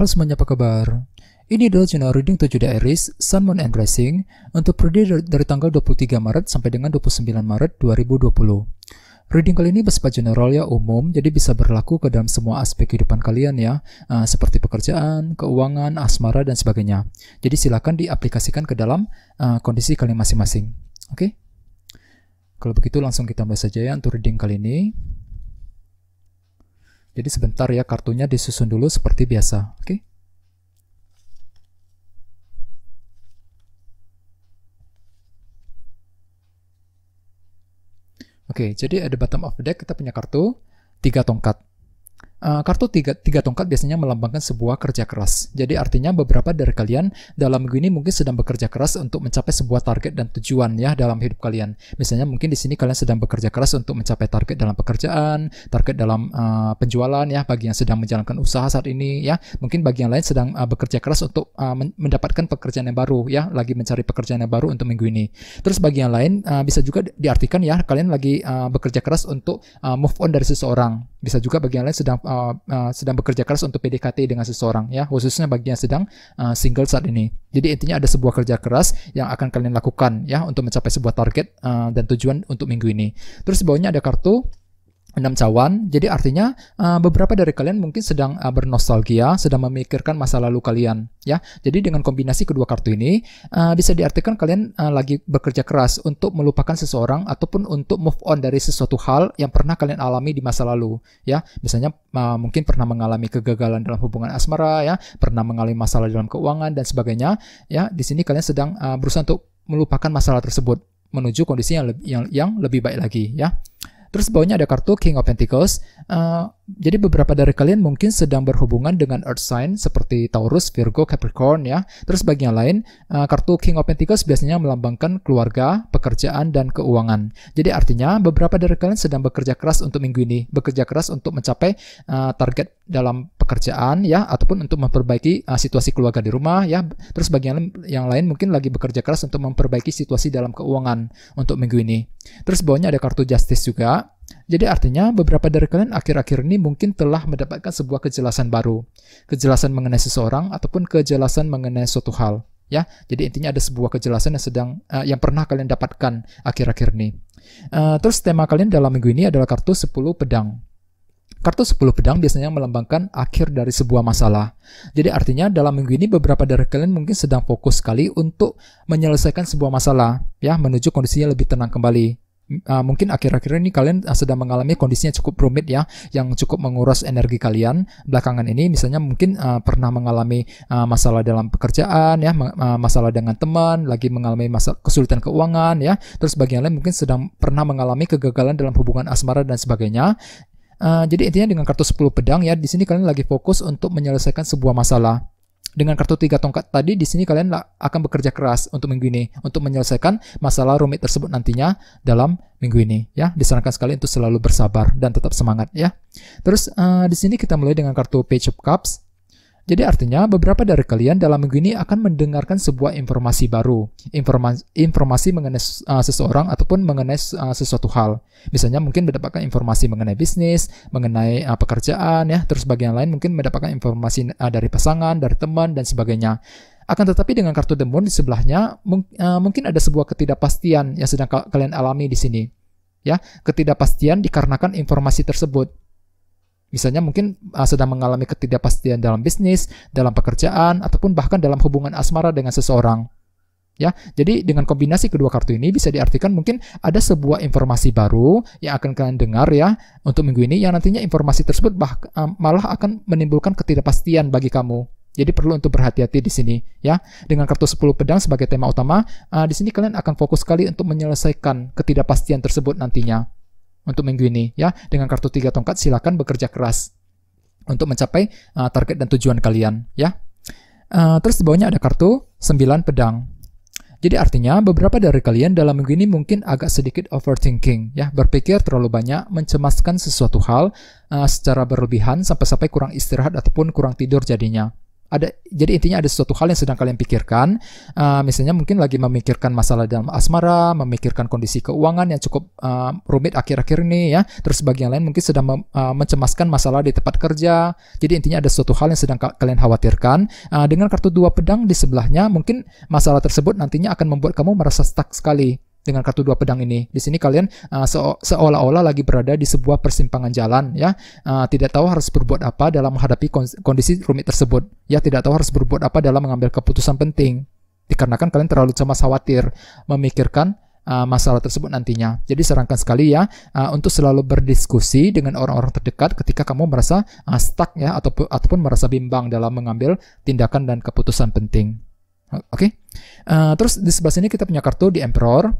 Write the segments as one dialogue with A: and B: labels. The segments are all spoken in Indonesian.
A: Halo semuanya apa kabar? Ini adalah jurnal reading 7 Diaries, Sun, Moon, and Rising untuk periode dari, tanggal 23 Maret sampai dengan 29 Maret 2020. Reading kali ini bersifat general ya, umum, jadi bisa berlaku ke dalam semua aspek kehidupan kalian ya, eh, seperti pekerjaan, keuangan, asmara, dan sebagainya. Jadi silakan diaplikasikan ke dalam eh, kondisi kalian masing-masing. Oke? Okay? Kalau begitu langsung kita mulai saja ya untuk reading kali ini. Jadi sebentar ya kartunya disusun dulu seperti biasa. Oke. Okay? Oke, okay, jadi ada bottom of the deck kita punya kartu tiga tongkat. Eh, kartu tiga, tiga tongkat biasanya melambangkan sebuah kerja keras. Jadi artinya beberapa dari kalian dalam minggu ini mungkin sedang bekerja keras untuk mencapai sebuah target dan tujuan ya dalam hidup kalian. Misalnya mungkin di sini kalian sedang bekerja keras untuk mencapai target dalam pekerjaan, target dalam uh, penjualan ya bagi yang sedang menjalankan usaha saat ini ya. Mungkin bagi yang lain sedang uh, bekerja keras untuk uh, mendapatkan pekerjaan yang baru ya, lagi mencari pekerjaan yang baru untuk minggu ini. Terus bagi yang lain uh, bisa juga diartikan ya kalian lagi uh, bekerja keras untuk uh, move on dari seseorang bisa juga bagi yang lain sedang uh, uh, sedang bekerja keras untuk PDKT dengan seseorang ya, khususnya bagi yang sedang uh, single saat ini. Jadi intinya ada sebuah kerja keras yang akan kalian lakukan ya untuk mencapai sebuah target uh, dan tujuan untuk minggu ini. Terus di bawahnya ada kartu enam cawan. Jadi artinya uh, beberapa dari kalian mungkin sedang uh, bernostalgia, sedang memikirkan masa lalu kalian, ya. Jadi dengan kombinasi kedua kartu ini uh, bisa diartikan kalian uh, lagi bekerja keras untuk melupakan seseorang ataupun untuk move on dari sesuatu hal yang pernah kalian alami di masa lalu, ya. Misalnya uh, mungkin pernah mengalami kegagalan dalam hubungan asmara, ya, pernah mengalami masalah dalam keuangan dan sebagainya, ya. Di sini kalian sedang uh, berusaha untuk melupakan masalah tersebut menuju kondisi yang lebih, yang, yang lebih baik lagi, ya. Terus bawahnya ada kartu King of Pentacles. Uh, jadi beberapa dari kalian mungkin sedang berhubungan dengan Earth Sign seperti Taurus, Virgo, Capricorn ya. Terus bagi yang lain, uh, kartu King of Pentacles biasanya melambangkan keluarga, pekerjaan, dan keuangan. Jadi artinya beberapa dari kalian sedang bekerja keras untuk minggu ini, bekerja keras untuk mencapai uh, target dalam pekerjaan ya ataupun untuk memperbaiki uh, situasi keluarga di rumah ya. Terus bagian yang lain mungkin lagi bekerja keras untuk memperbaiki situasi dalam keuangan untuk minggu ini. Terus bawahnya ada kartu justice juga. Jadi artinya beberapa dari kalian akhir-akhir ini mungkin telah mendapatkan sebuah kejelasan baru. Kejelasan mengenai seseorang ataupun kejelasan mengenai suatu hal. Ya, jadi intinya ada sebuah kejelasan yang sedang uh, yang pernah kalian dapatkan akhir-akhir ini. Uh, terus tema kalian dalam minggu ini adalah kartu 10 pedang. Kartu 10 pedang biasanya melambangkan akhir dari sebuah masalah. Jadi artinya dalam minggu ini beberapa dari kalian mungkin sedang fokus sekali untuk menyelesaikan sebuah masalah, ya, menuju kondisinya lebih tenang kembali. Uh, mungkin akhir-akhir ini kalian e, sedang mengalami kondisinya cukup rumit ya, yang cukup menguras energi kalian. Belakangan ini misalnya mungkin uh, pernah mengalami uh, masalah dalam pekerjaan ya, uh, masalah dengan teman, lagi mengalami masalah kesulitan keuangan ya. Terus bagian lain mungkin sedang pernah mengalami kegagalan dalam hubungan asmara dan sebagainya. Eh, jadi intinya dengan kartu 10 pedang ya, di sini kalian lagi fokus untuk menyelesaikan sebuah masalah. Dengan kartu tiga tongkat tadi, di sini kalian akan bekerja keras untuk minggu ini, untuk menyelesaikan masalah rumit tersebut nantinya dalam minggu ini. Ya, disarankan sekali untuk selalu bersabar dan tetap semangat ya. Terus uh, di sini kita mulai dengan kartu Page of Cups. Jadi artinya beberapa dari kalian dalam minggu ini akan mendengarkan sebuah informasi baru, informasi, informasi mengenai uh, seseorang ataupun mengenai uh, sesuatu hal. Misalnya mungkin mendapatkan informasi mengenai bisnis, mengenai uh, pekerjaan ya, terus bagian lain mungkin mendapatkan informasi uh, dari pasangan, dari teman dan sebagainya. Akan tetapi dengan kartu The Moon di sebelahnya mung uh, mungkin ada sebuah ketidakpastian yang sedang kalian alami di sini. Ya, ketidakpastian dikarenakan informasi tersebut. Misalnya mungkin uh, sedang mengalami ketidakpastian dalam bisnis, dalam pekerjaan, ataupun bahkan dalam hubungan asmara dengan seseorang. Ya, jadi dengan kombinasi kedua kartu ini bisa diartikan mungkin ada sebuah informasi baru yang akan kalian dengar ya untuk minggu ini yang nantinya informasi tersebut bah, ah, malah akan menimbulkan ketidakpastian bagi kamu. Jadi perlu untuk berhati-hati di sini ya. Dengan kartu 10 pedang sebagai tema utama, uh, di sini kalian akan fokus sekali untuk menyelesaikan ketidakpastian tersebut nantinya untuk minggu ini ya. Dengan kartu tiga tongkat silakan bekerja keras untuk mencapai uh, target dan tujuan kalian ya. Uh, terus di bawahnya ada kartu sembilan pedang. Jadi artinya beberapa dari kalian dalam minggu ini mungkin agak sedikit overthinking ya, berpikir terlalu banyak, mencemaskan sesuatu hal uh, secara berlebihan sampai-sampai kurang istirahat ataupun kurang tidur jadinya ada jadi intinya ada sesuatu hal yang sedang kalian pikirkan uh, misalnya mungkin lagi memikirkan masalah dalam asmara memikirkan kondisi keuangan yang cukup uh, rumit akhir-akhir ini ya terus bagian lain mungkin sedang mem, uh, mencemaskan masalah di tempat kerja jadi intinya ada sesuatu hal yang sedang ka kalian khawatirkan uh, dengan kartu dua pedang di sebelahnya mungkin masalah tersebut nantinya akan membuat kamu merasa stuck sekali dengan kartu dua pedang ini. Di sini kalian uh, se seolah-olah lagi berada di sebuah persimpangan jalan ya, uh, tidak tahu harus berbuat apa dalam menghadapi kondisi rumit tersebut. Ya, tidak tahu harus berbuat apa dalam mengambil keputusan penting. Dikarenakan kalian terlalu cemas khawatir memikirkan uh, masalah tersebut nantinya. Jadi sarankan sekali ya uh, untuk selalu berdiskusi dengan orang-orang terdekat ketika kamu merasa uh, stuck ya ataupun ataupun merasa bimbang dalam mengambil tindakan dan keputusan penting. Oke. Okay? Uh, terus di sebelah sini kita punya kartu di Emperor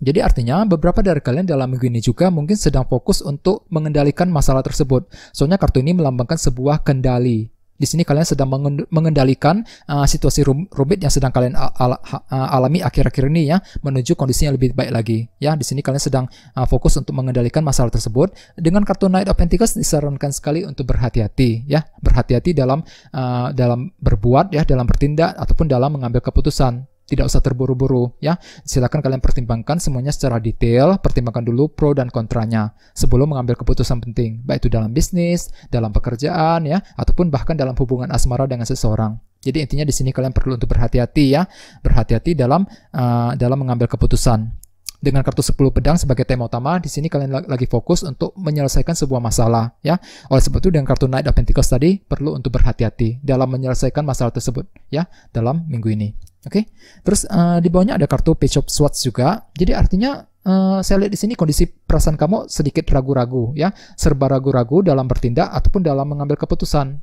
A: jadi artinya beberapa dari kalian dalam minggu ini juga mungkin sedang fokus untuk mengendalikan masalah tersebut. Soalnya kartu ini melambangkan sebuah kendali. Di sini kalian sedang mengendalikan uh, situasi rumit yang sedang kalian al al uh, alami akhir-akhir ini ya menuju kondisi yang lebih baik lagi. Ya, di sini kalian sedang uh, fokus untuk mengendalikan masalah tersebut. Dengan kartu Knight of Pentacles disarankan sekali untuk berhati-hati ya, berhati-hati dalam uh, dalam berbuat ya, dalam bertindak ataupun dalam mengambil keputusan tidak usah terburu-buru ya. Silakan kalian pertimbangkan semuanya secara detail, pertimbangkan dulu pro dan kontranya sebelum mengambil keputusan penting, baik itu dalam bisnis, dalam pekerjaan ya, ataupun bahkan dalam hubungan asmara dengan seseorang. Jadi intinya di sini kalian perlu untuk berhati-hati ya, berhati-hati dalam uh, dalam mengambil keputusan dengan kartu 10 pedang sebagai tema utama, di sini kalian lagi fokus untuk menyelesaikan sebuah masalah ya. Oleh sebab itu dengan kartu Knight of Pentacles tadi perlu untuk berhati-hati dalam menyelesaikan masalah tersebut ya dalam minggu ini. Oke. Okay? Terus uh, di bawahnya ada kartu Page of Swords juga. Jadi artinya uh, saya lihat di sini kondisi perasaan kamu sedikit ragu-ragu ya, serba ragu-ragu dalam bertindak ataupun dalam mengambil keputusan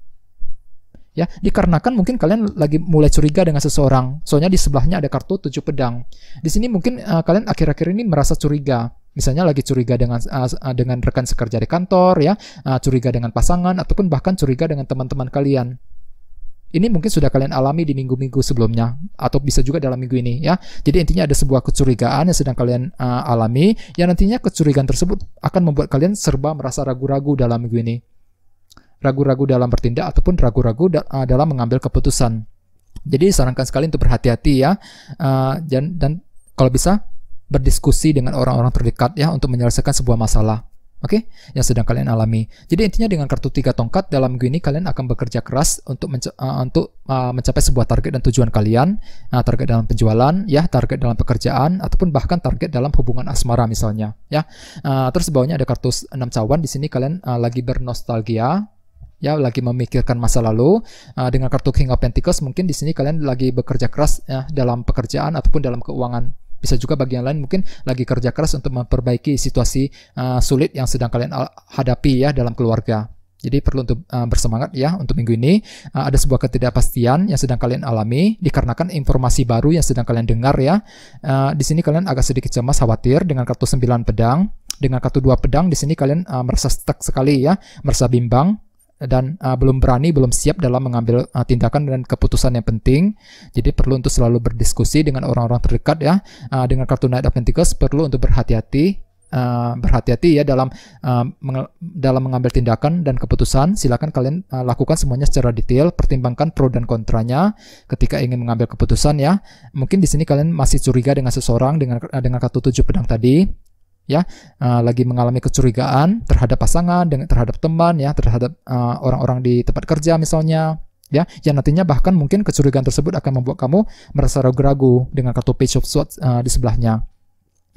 A: ya dikarenakan mungkin kalian lagi mulai curiga dengan seseorang soalnya di sebelahnya ada kartu tujuh pedang di sini mungkin uh, kalian akhir-akhir ini merasa curiga misalnya lagi curiga dengan uh, dengan rekan sekerja di kantor ya uh, curiga dengan pasangan ataupun bahkan curiga dengan teman-teman kalian ini mungkin sudah kalian alami di minggu-minggu sebelumnya atau bisa juga dalam minggu ini ya. Jadi intinya ada sebuah kecurigaan yang sedang kalian uh, alami yang nantinya kecurigaan tersebut akan membuat kalian serba merasa ragu-ragu dalam minggu ini ragu-ragu dalam bertindak ataupun ragu-ragu ah, dalam mengambil keputusan. Jadi disarankan sekali untuk berhati-hati ya ah, dan, dan kalau bisa berdiskusi dengan orang-orang terdekat ya untuk menyelesaikan sebuah masalah. Oke, okay? yang sedang kalian alami. Jadi intinya dengan kartu tiga tongkat dalam minggu ini kalian akan bekerja keras untuk menca uh, untuk uh, mencapai sebuah target dan tujuan kalian, uh, target dalam penjualan, ya, target dalam pekerjaan ataupun bahkan target dalam hubungan asmara misalnya, ya. Uh, terus bawahnya ada kartu enam cawan. Di sini kalian uh, lagi bernostalgia, ya lagi memikirkan masa lalu uh, dengan kartu King of Pentacles mungkin di sini kalian lagi bekerja keras ya dalam pekerjaan ataupun dalam keuangan bisa juga bagian lain mungkin lagi kerja keras untuk memperbaiki situasi uh, sulit yang sedang kalian hadapi ya dalam keluarga. Jadi perlu untuk uh, bersemangat ya untuk minggu ini. Uh, ada sebuah ketidakpastian yang sedang kalian alami dikarenakan informasi baru yang sedang kalian dengar ya. Uh, di sini kalian agak sedikit cemas, khawatir dengan kartu sembilan pedang, dengan kartu dua pedang di sini kalian uh, merasa stuck sekali ya, merasa bimbang dan uh, belum berani, belum siap dalam mengambil uh, tindakan dan keputusan yang penting. Jadi perlu untuk selalu berdiskusi dengan orang-orang terdekat ya. Uh, dengan kartu Knight of Pentacles perlu untuk berhati-hati Uh, berhati-hati ya dalam uh, meng- dalam mengambil tindakan dan keputusan. Silakan kalian uh, lakukan semuanya secara detail, pertimbangkan pro dan kontranya ketika ingin mengambil keputusan ya. Mungkin di sini kalian masih curiga dengan seseorang dengan dengan kartu tujuh pedang tadi ya uh, lagi mengalami kecurigaan terhadap pasangan dengan terhadap teman ya terhadap orang eh, orang-orang di tempat kerja misalnya ya yang nantinya bahkan mungkin kecurigaan tersebut akan membuat kamu merasa ragu-ragu dengan kartu page of swords uh, di sebelahnya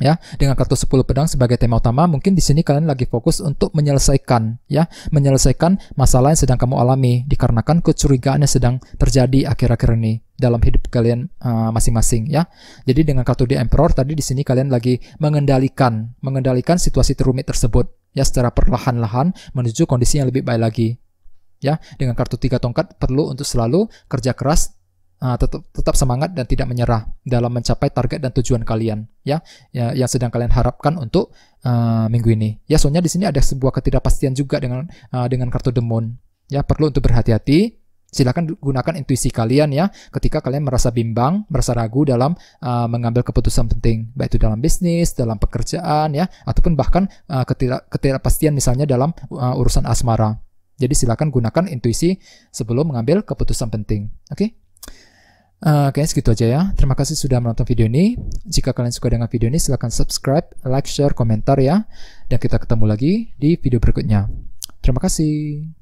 A: ya dengan kartu 10 pedang sebagai tema utama mungkin di sini kalian lagi fokus untuk menyelesaikan ya menyelesaikan masalah yang sedang kamu alami dikarenakan kecurigaan yang sedang terjadi akhir-akhir ini dalam hidup kalian eh, masing-masing uh, ya. Jadi dengan kartu di Emperor tadi di sini kalian lagi mengendalikan mengendalikan situasi terumit tersebut ya secara perlahan-lahan menuju kondisi yang lebih baik lagi. Ya, dengan kartu tiga tongkat perlu untuk selalu kerja keras uh, ah, tetap tetap semangat dan tidak menyerah dalam mencapai target dan tujuan kalian ya, ya yang sedang kalian harapkan untuk uh, minggu ini ya soalnya di sini ada sebuah ketidakpastian juga dengan uh, dengan kartu demon ya perlu untuk berhati-hati silahkan gunakan intuisi kalian ya ketika kalian merasa bimbang merasa ragu dalam uh, mengambil keputusan penting baik itu dalam bisnis dalam pekerjaan ya ataupun bahkan uh, ketidak ketidakpastian misalnya dalam uh, urusan asmara jadi silakan gunakan intuisi sebelum mengambil keputusan penting oke okay? Oke, eh, okay, segitu aja ya. Terima kasih sudah menonton video ini. Jika kalian suka dengan video ini, silahkan subscribe, like, share, komentar ya. Dan kita ketemu lagi di video berikutnya. Terima kasih.